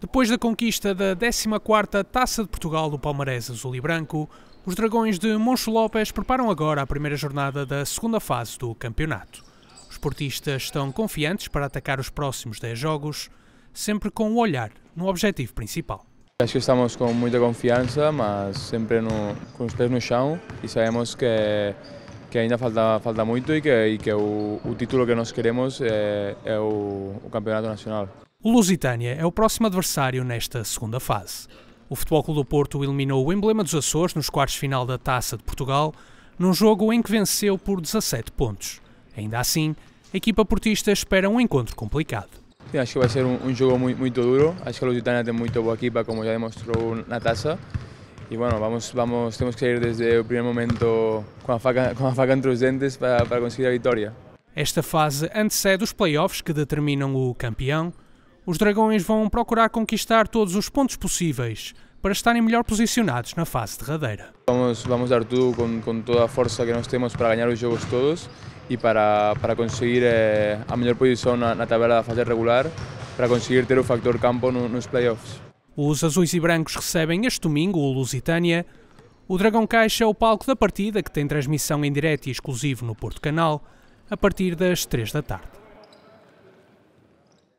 Depois da conquista da 14ª Taça de Portugal do Palmarés Azul e Branco, os Dragões de Moncho Lopes preparam agora a primeira jornada da segunda fase do campeonato. Os portistas estão confiantes para atacar os próximos 10 jogos, sempre com o um olhar no objetivo principal. Acho que estamos com muita confiança, mas sempre no, com os pés no chão e sabemos que, que ainda falta, falta muito e que, e que o, o, título que nós queremos é, é o, o Campeonato Nacional. O Lusitânia é o próximo adversário nesta segunda fase. O Futebol Clube do Porto eliminou o emblema dos Açores nos quartos-final da Taça de Portugal, num jogo em que venceu por 17 pontos. Ainda assim, a equipa portista espera um encontro complicado. Sim, acho que vai ser um, um jogo muito, muito, duro. Acho que a Lusitânia tem muito boa equipa, como já demonstrou na Taça. E bom, vamos, vamos, temos que sair desde o primeiro momento com a faca, com a faca entre os dentes para, para conseguir a vitória. Esta fase antecede os playoffs que determinam o campeão os dragões vão procurar conquistar todos os pontos possíveis para estarem melhor posicionados na fase derradeira. Vamos, vamos dar tudo com, com toda a força que nós temos para ganhar os jogos todos e para, para conseguir eh, a melhor posição na, na, tabela da fase regular, para conseguir ter o factor campo no, nos playoffs. Os azuis e brancos recebem este domingo o Lusitânia. O Dragão Caixa é o palco da partida, que tem transmissão em direto e exclusivo no Porto Canal, a partir das 3 da tarde.